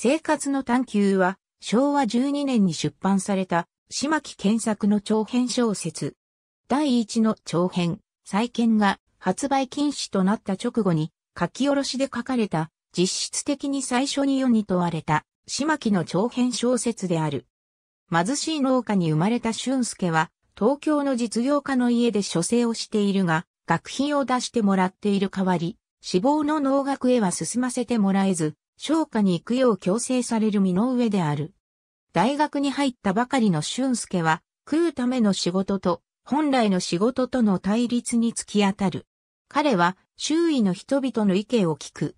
生活の探求は、昭和12年に出版された、島木健作の長編小説。第一の長編、再建が発売禁止となった直後に、書き下ろしで書かれた、実質的に最初に世に問われた、島木の長編小説である。貧しい農家に生まれた俊介は、東京の実業家の家で書生をしているが、学費を出してもらっている代わり、志望の農学へは進ませてもらえず、商家に行くよう強制される身の上である。大学に入ったばかりの俊介は、食うための仕事と、本来の仕事との対立に突き当たる。彼は、周囲の人々の意見を聞く。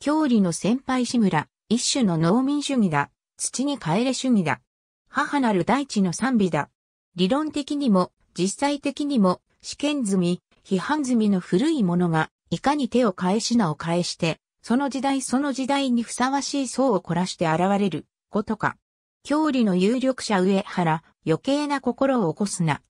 郷里の先輩志村、一種の農民主義だ。土に帰れ主義だ。母なる大地の賛美だ。理論的にも、実際的にも、試験済み、批判済みの古いものが、いかに手を返しなを返して、その時代その時代にふさわしい層を凝らして現れる、ことか。郷里の有力者上原、余計な心を起こすな。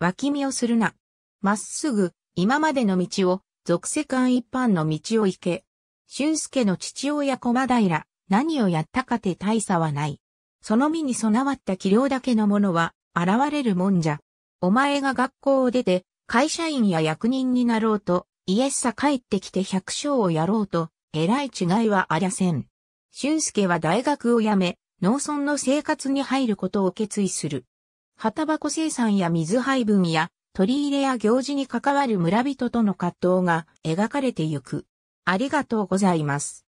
脇見をするな。まっすぐ、今までの道を、俗世間一般の道を行け。俊介の父親駒平、何をやったかて大差はない。その身に備わった器量だけのものは、現れるもんじゃ。お前が学校を出て、会社員や役人になろうと、イエスさ帰ってきて百姓をやろうと、えらい違いはありゃせん。俊介は大学を辞め、農村の生活に入ることを決意する。旗箱生産や水配分や、取り入れや行事に関わる村人との葛藤が描かれてゆく。ありがとうございます。